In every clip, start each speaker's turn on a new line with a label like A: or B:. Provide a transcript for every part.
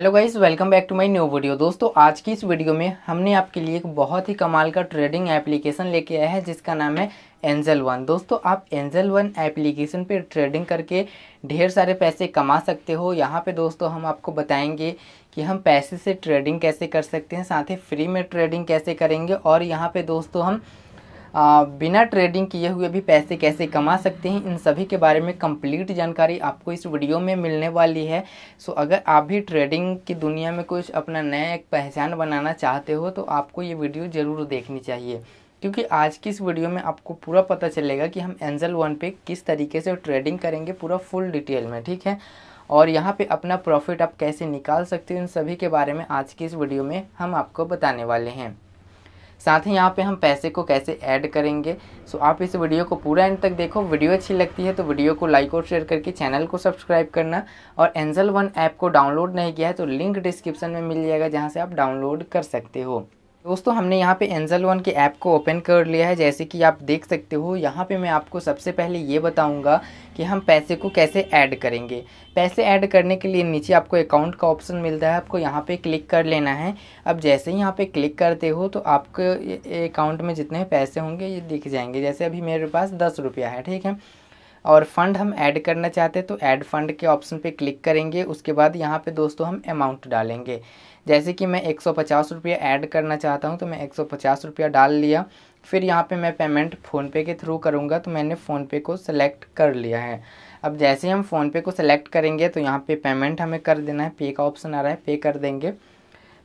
A: hello guys welcome back to my new video दोस्तों आज की इस वीडियो में हमने आपके लिए एक बहुत ही कमाल का ट्रेडिंग एप्लीकेशन लेके आया है जिसका नाम है एंजल वन दोस्तों आप एंजल वन एप्लीकेशन पे ट्रेडिंग करके ढेर सारे पैसे कमा सकते हो यहाँ पे दोस्तों हम आपको बताएंगे कि हम पैसे से ट्रेडिंग कैसे कर सकते हैं साथ ही फ्री में ट्रेडिंग कैसे करेंगे और यहाँ पर दोस्तों हम बिना ट्रेडिंग किए हुए भी पैसे कैसे कमा सकते हैं इन सभी के बारे में कंप्लीट जानकारी आपको इस वीडियो में मिलने वाली है सो अगर आप भी ट्रेडिंग की दुनिया में कुछ अपना नया एक पहचान बनाना चाहते हो तो आपको ये वीडियो ज़रूर देखनी चाहिए क्योंकि आज की इस वीडियो में आपको पूरा पता चलेगा कि हम एंजल वन पे किस तरीके से ट्रेडिंग करेंगे पूरा फुल डिटेल में ठीक है और यहाँ पे अपना प्रॉफिट आप कैसे निकाल सकते हो इन सभी के बारे में आज की इस वीडियो में हम आपको बताने वाले हैं साथ ही यहाँ पे हम पैसे को कैसे ऐड करेंगे सो आप इस वीडियो को पूरा एंड तक देखो वीडियो अच्छी लगती है तो वीडियो को लाइक और शेयर करके चैनल को सब्सक्राइब करना और एंजल वन ऐप को डाउनलोड नहीं किया है तो लिंक डिस्क्रिप्शन में मिल जाएगा जहाँ से आप डाउनलोड कर सकते हो दोस्तों हमने यहाँ पे एंजल वन के ऐप को ओपन कर लिया है जैसे कि आप देख सकते हो यहाँ पे मैं आपको सबसे पहले ये बताऊँगा कि हम पैसे को कैसे ऐड करेंगे पैसे ऐड करने के लिए नीचे आपको अकाउंट का ऑप्शन मिलता है आपको यहाँ पे क्लिक कर लेना है अब जैसे ही यहाँ पे क्लिक करते हो तो आपके अकाउंट में जितने पैसे होंगे ये दिख जाएंगे जैसे अभी मेरे पास दस रुपया है ठीक है और फंड हम ऐड करना चाहते हैं तो ऐड फंड के ऑप्शन पे क्लिक करेंगे उसके बाद यहाँ पे दोस्तों हम अमाउंट डालेंगे जैसे कि मैं एक सौ पचास रुपया ऐड करना चाहता हूँ तो मैं एक सौ पचास रुपया डाल लिया फिर यहाँ पे मैं पेमेंट फ़ोनपे के थ्रू करूँगा तो मैंने फ़ोनपे को सेलेक्ट कर लिया है अब जैसे हम फ़ोनपे को सिलेक्ट करेंगे तो यहाँ पे पेमेंट हमें कर देना है पे का ऑप्शन आ रहा है पे कर देंगे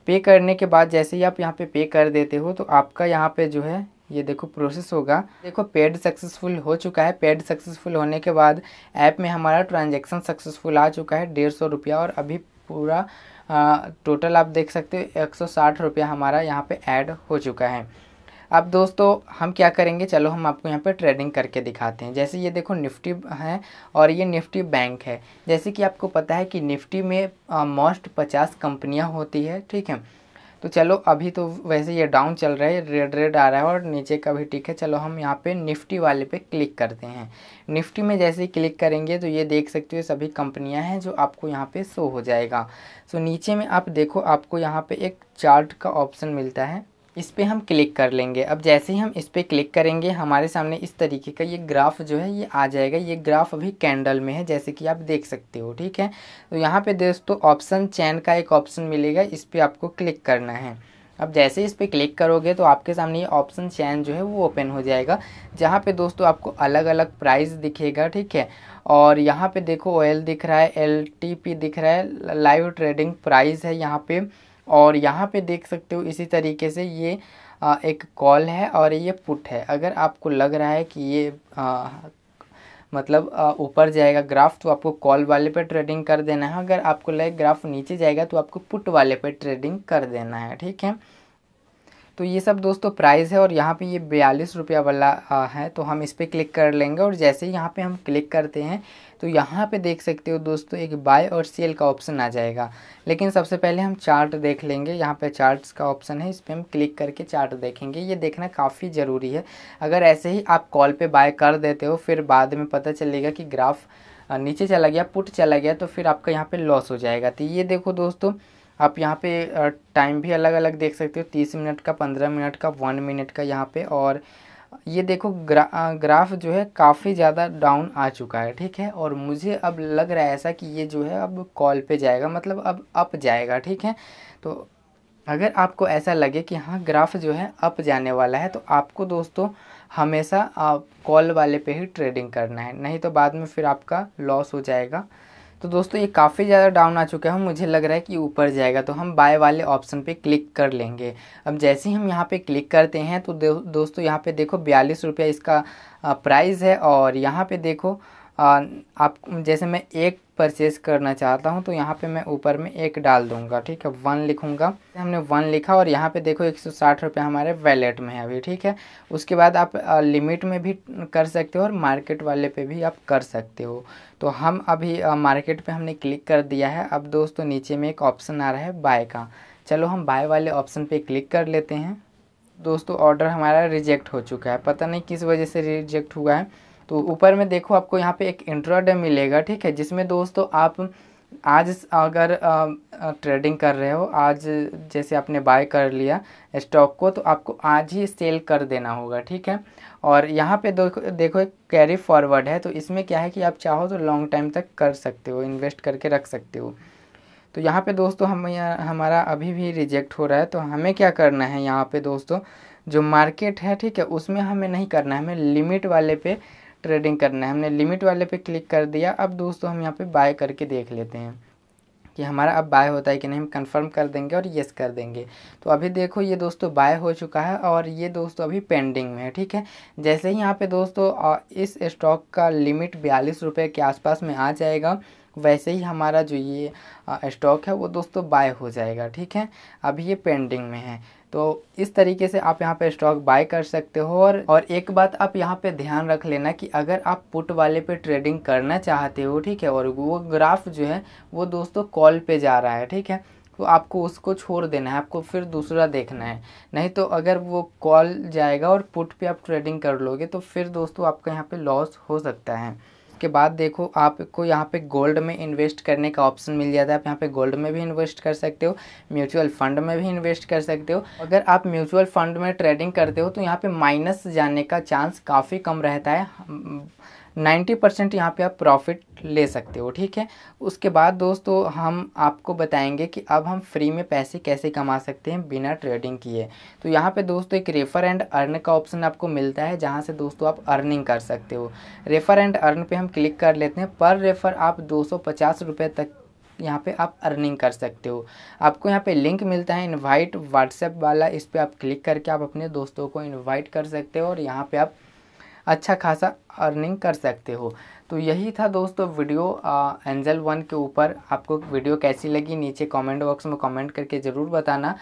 A: पे करने के बाद जैसे ही आप यहाँ पे पे कर देते हो तो आपका यहाँ पे जो है ये देखो प्रोसेस होगा देखो पेड सक्सेसफुल हो चुका है पेड सक्सेसफुल होने के बाद ऐप में हमारा ट्रांजेक्शन सक्सेसफुल आ चुका है डेढ़ सौ रुपया और अभी पूरा आ, टोटल आप देख सकते हो एक सौ साठ रुपया हमारा यहाँ पे ऐड हो चुका है अब दोस्तों हम क्या करेंगे चलो हम आपको यहाँ पे ट्रेडिंग करके दिखाते हैं जैसे ये देखो निफ्टी है और ये निफ्टी बैंक है जैसे कि आपको पता है कि निफ्टी में मोस्ट पचास कंपनियाँ होती है ठीक है तो चलो अभी तो वैसे ये डाउन चल रहा है रेड रेड आ रहा है और नीचे का भी ठीक है चलो हम यहाँ पे निफ्टी वाले पे क्लिक करते हैं निफ्टी में जैसे क्लिक करेंगे तो ये देख सकते हो सभी कंपनियाँ हैं जो आपको यहाँ पे शो हो जाएगा सो नीचे में आप देखो आपको यहाँ पे एक चार्ट का ऑप्शन मिलता है इस पर हम क्लिक कर लेंगे अब जैसे ही हम इस पर क्लिक करेंगे हमारे सामने इस तरीके का ये ग्राफ जो है ये आ जाएगा ये ग्राफ अभी कैंडल में है जैसे कि आप देख सकते हो ठीक है तो यहाँ पे दोस्तों ऑप्शन चैन का एक ऑप्शन मिलेगा इस पर आपको क्लिक करना है अब जैसे इस पर क्लिक करोगे तो आपके सामने ये ऑप्शन चैन जो है वो ओपन हो जाएगा जहाँ पे दोस्तों आपको अलग अलग प्राइस दिखेगा ठीक है और यहाँ पे देखो ओएल दिख रहा है एल दिख रहा है लाइव ट्रेडिंग प्राइस है यहाँ पे और यहाँ पे देख सकते हो इसी तरीके से ये आ, एक कॉल है और ये पुट है अगर आपको लग रहा है कि ये आ, मतलब ऊपर जाएगा ग्राफ तो आपको कॉल वाले पे ट्रेडिंग कर देना है अगर आपको लगे ग्राफ नीचे जाएगा तो आपको पुट वाले पे ट्रेडिंग कर देना है ठीक है तो ये सब दोस्तों प्राइस है और यहाँ पे ये बयालीस रुपया वाला है तो हम इस पर क्लिक कर लेंगे और जैसे ही यहाँ पे हम क्लिक करते हैं तो यहाँ पे देख सकते हो दोस्तों एक बाय और सेल का ऑप्शन आ जाएगा लेकिन सबसे पहले हम चार्ट देख लेंगे यहाँ पे चार्ट्स का ऑप्शन है इस पर हम क्लिक करके चार्ट देखेंगे ये देखना काफ़ी ज़रूरी है अगर ऐसे ही आप कॉल पर बाय कर देते हो फिर बाद में पता चलेगा कि ग्राफ नीचे चला गया पुट चला गया तो फिर आपका यहाँ पर लॉस हो जाएगा तो ये देखो दोस्तों आप यहाँ पे टाइम भी अलग अलग देख सकते हो तीस मिनट का पंद्रह मिनट का वन मिनट का यहाँ पे और ये देखो ग्रा, ग्राफ जो है काफ़ी ज़्यादा डाउन आ चुका है ठीक है और मुझे अब लग रहा है ऐसा कि ये जो है अब कॉल पे जाएगा मतलब अब अप जाएगा ठीक है तो अगर आपको ऐसा लगे कि हाँ ग्राफ जो है अप जाने वाला है तो आपको दोस्तों हमेशा आप कॉल वाले पे ही ट्रेडिंग करना है नहीं तो बाद में फिर आपका लॉस हो जाएगा तो दोस्तों ये काफ़ी ज़्यादा डाउन आ चुका है मुझे लग रहा है कि ऊपर जाएगा तो हम बाय वाले ऑप्शन पे क्लिक कर लेंगे अब जैसे ही हम यहाँ पे क्लिक करते हैं तो दो, दोस्तों यहाँ पे देखो बयालीस रुपया इसका प्राइस है और यहाँ पे देखो आप जैसे मैं एक परचेज़ करना चाहता हूँ तो यहाँ पे मैं ऊपर में एक डाल दूंगा ठीक है वन लिखूँगा हमने वन लिखा और यहाँ पे देखो एक सौ साठ रुपये हमारे वैलेट में है अभी ठीक है उसके बाद आप लिमिट में भी कर सकते हो और मार्केट वाले पे भी आप कर सकते हो तो हम अभी मार्केट पे हमने क्लिक कर दिया है अब दोस्तों नीचे में एक ऑप्शन आ रहा है बाय का चलो हम बाय वाले ऑप्शन पर क्लिक कर लेते हैं दोस्तों ऑर्डर हमारा रिजेक्ट हो चुका है पता नहीं किस वजह से रिजेक्ट हुआ है तो ऊपर में देखो आपको यहाँ पे एक इंट्राडे मिलेगा ठीक है जिसमें दोस्तों आप आज अगर ट्रेडिंग कर रहे हो आज जैसे आपने बाय कर लिया स्टॉक को तो आपको आज ही सेल कर देना होगा ठीक है और यहाँ पे देखो देखो एक कैरी फॉरवर्ड है तो इसमें क्या है कि आप चाहो तो लॉन्ग टाइम तक कर सकते हो इन्वेस्ट करके रख सकते हो तो यहाँ पे दोस्तों हम हमारा अभी भी रिजेक्ट हो रहा है तो हमें क्या करना है यहाँ पर दोस्तों जो मार्केट है ठीक है उसमें हमें नहीं करना है हमें लिमिट वाले पे ट्रेडिंग करना है हमने लिमिट वाले पे क्लिक कर दिया अब दोस्तों हम यहाँ पे बाय करके देख लेते हैं कि हमारा अब बाय होता है कि नहीं हम कंफर्म कर देंगे और येस कर देंगे तो अभी देखो ये दोस्तों बाय हो चुका है और ये दोस्तों अभी पेंडिंग में है ठीक है जैसे ही यहाँ पे दोस्तों इस स्टॉक का लिमिट बयालीस रुपये के आसपास में आ जाएगा वैसे ही हमारा जो ये स्टॉक है वो दोस्तों बाय हो जाएगा ठीक है अभी ये पेंडिंग में है तो इस तरीके से आप यहाँ पे स्टॉक बाय कर सकते हो और और एक बात आप यहाँ पे ध्यान रख लेना कि अगर आप पुट वाले पे ट्रेडिंग करना चाहते हो ठीक है और वो ग्राफ जो है वो दोस्तों कॉल पे जा रहा है ठीक है तो आपको उसको छोड़ देना है आपको फिर दूसरा देखना है नहीं तो अगर वो कॉल जाएगा और पुट पे आप ट्रेडिंग कर लोगे तो फिर दोस्तों आपका यहाँ पे लॉस हो सकता है उसके बाद देखो आपको यहाँ पे गोल्ड में इन्वेस्ट करने का ऑप्शन मिल जाता है आप यहाँ पे गोल्ड में भी इन्वेस्ट कर सकते हो म्यूचुअल फंड में भी इन्वेस्ट कर सकते हो अगर आप म्यूचुअल फंड में ट्रेडिंग करते हो तो यहाँ पे माइनस जाने का चांस काफ़ी कम रहता है नाइन्टी परसेंट यहाँ पर आप प्रॉफिट ले सकते हो ठीक है उसके बाद दोस्तों हम आपको बताएंगे कि अब हम फ्री में पैसे कैसे कमा सकते हैं बिना ट्रेडिंग किए तो यहाँ पे दोस्तों एक रेफ़र एंड अर्न का ऑप्शन आपको मिलता है जहाँ से दोस्तों आप अर्निंग कर सकते हो रेफ़र एंड अर्न पे हम क्लिक कर लेते हैं पर रेफ़र आप दो सौ तक यहाँ पे आप अर्निंग कर सकते हो आपको यहाँ पे लिंक मिलता है इनवाइट व्हाट्सएप वाला इस पर आप क्लिक करके आप अपने दोस्तों को इनवाइट कर सकते हो और यहाँ पे आप अच्छा खासा अर्निंग कर सकते हो तो यही था दोस्तों वीडियो एंजल वन के ऊपर आपको वीडियो कैसी लगी नीचे कमेंट बॉक्स में कमेंट करके ज़रूर बताना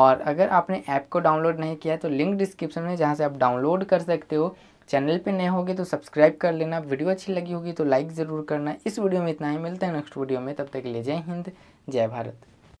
A: और अगर आपने ऐप को डाउनलोड नहीं किया तो लिंक डिस्क्रिप्शन में जहाँ से आप डाउनलोड कर सकते हो चैनल पे नए होगे तो सब्सक्राइब कर लेना वीडियो अच्छी लगी होगी तो लाइक ज़रूर करना इस वीडियो में इतना ही मिलता है नेक्स्ट वीडियो में तब तक के लिए जय हिंद जय भारत